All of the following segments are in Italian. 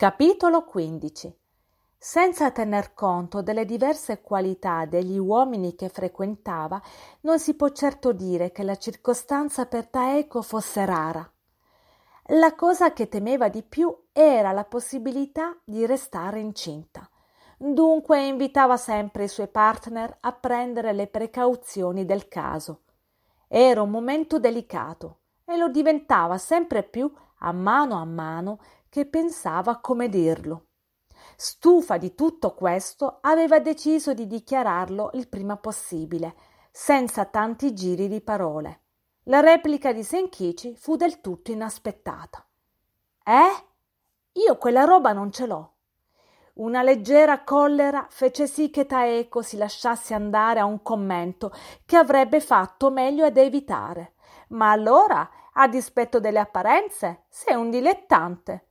Capitolo 15 senza tener conto delle diverse qualità degli uomini che frequentava, non si può certo dire che la circostanza per Taeco fosse rara. La cosa che temeva di più era la possibilità di restare incinta. Dunque invitava sempre i suoi partner a prendere le precauzioni del caso. Era un momento delicato e lo diventava sempre più a mano a mano che pensava come dirlo. Stufa di tutto questo, aveva deciso di dichiararlo il prima possibile, senza tanti giri di parole. La replica di Senchici fu del tutto inaspettata. Eh? Io quella roba non ce l'ho. Una leggera collera fece sì che Taeko si lasciasse andare a un commento che avrebbe fatto meglio ad evitare. Ma allora, a dispetto delle apparenze, sei un dilettante.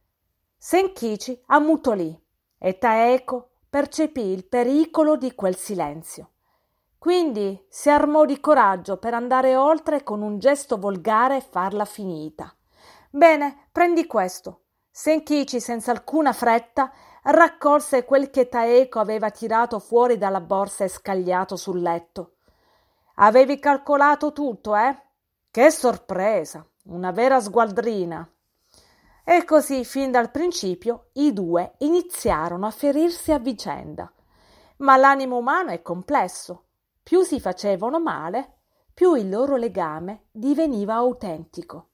Senchici ammutolì e Taeko percepì il pericolo di quel silenzio. Quindi si armò di coraggio per andare oltre con un gesto volgare e farla finita. Bene, prendi questo. Senchici, senza alcuna fretta, raccolse quel che Taeko aveva tirato fuori dalla borsa e scagliato sul letto. Avevi calcolato tutto, eh? Che sorpresa! Una vera sgualdrina! E così, fin dal principio, i due iniziarono a ferirsi a vicenda. Ma l'animo umano è complesso. Più si facevano male, più il loro legame diveniva autentico.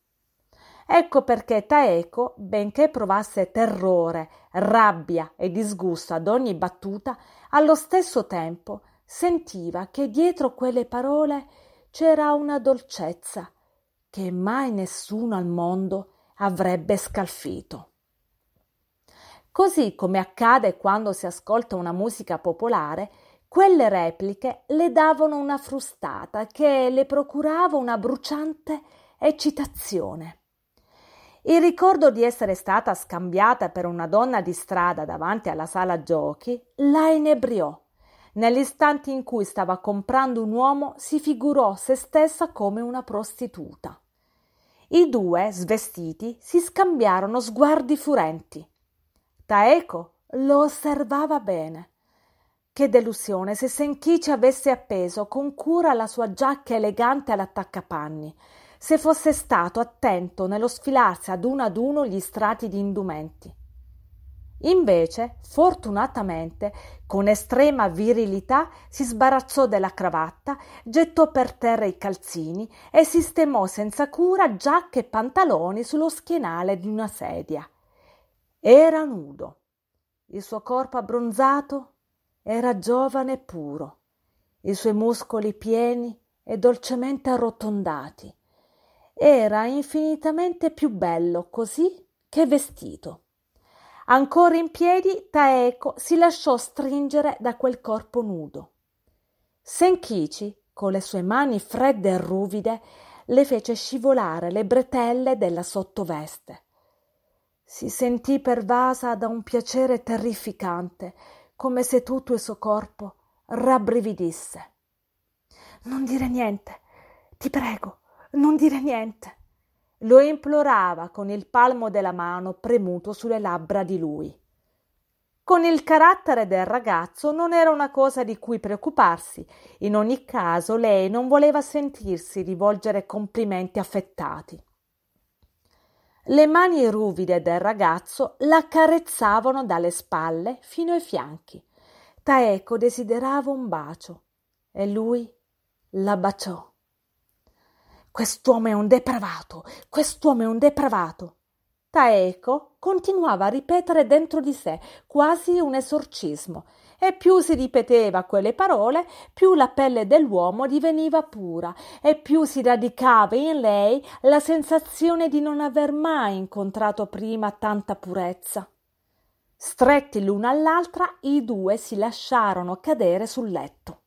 Ecco perché Taeko, benché provasse terrore, rabbia e disgusto ad ogni battuta, allo stesso tempo sentiva che dietro quelle parole c'era una dolcezza che mai nessuno al mondo avrebbe scalfito. Così come accade quando si ascolta una musica popolare, quelle repliche le davano una frustata che le procurava una bruciante eccitazione. Il ricordo di essere stata scambiata per una donna di strada davanti alla sala giochi la inebriò. Nell'istante in cui stava comprando un uomo si figurò se stessa come una prostituta. I due, svestiti, si scambiarono sguardi furenti. Taeco lo osservava bene. Che delusione se Senkichi avesse appeso con cura la sua giacca elegante all'attaccapanni, se fosse stato attento nello sfilarsi ad uno ad uno gli strati di indumenti. Invece, fortunatamente, con estrema virilità si sbarazzò della cravatta, gettò per terra i calzini e sistemò senza cura giacche e pantaloni sullo schienale di una sedia. Era nudo. Il suo corpo abbronzato era giovane e puro, i suoi muscoli pieni e dolcemente arrotondati. Era infinitamente più bello così che vestito. Ancora in piedi, Taeko si lasciò stringere da quel corpo nudo. Senkichi, con le sue mani fredde e ruvide, le fece scivolare le bretelle della sottoveste. Si sentì pervasa da un piacere terrificante, come se tutto il suo corpo rabbrividisse. Non dire niente, ti prego, non dire niente lo implorava con il palmo della mano premuto sulle labbra di lui. Con il carattere del ragazzo non era una cosa di cui preoccuparsi, in ogni caso lei non voleva sentirsi rivolgere complimenti affettati. Le mani ruvide del ragazzo la carezzavano dalle spalle fino ai fianchi. Taeco desiderava un bacio e lui la baciò. Quest'uomo è un depravato, quest'uomo è un depravato. Taeko continuava a ripetere dentro di sé, quasi un esorcismo, e più si ripeteva quelle parole, più la pelle dell'uomo diveniva pura e più si radicava in lei la sensazione di non aver mai incontrato prima tanta purezza. Stretti l'una all'altra, i due si lasciarono cadere sul letto.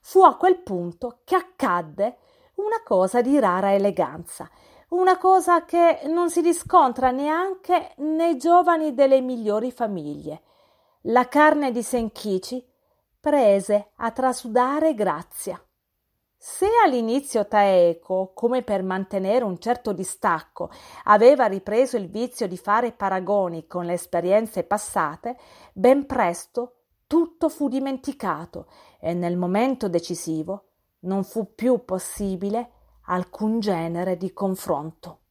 Fu a quel punto che accadde una cosa di rara eleganza, una cosa che non si riscontra neanche nei giovani delle migliori famiglie. La carne di Senchici prese a trasudare grazia. Se all'inizio Taeco, come per mantenere un certo distacco, aveva ripreso il vizio di fare paragoni con le esperienze passate, ben presto tutto fu dimenticato e nel momento decisivo non fu più possibile alcun genere di confronto.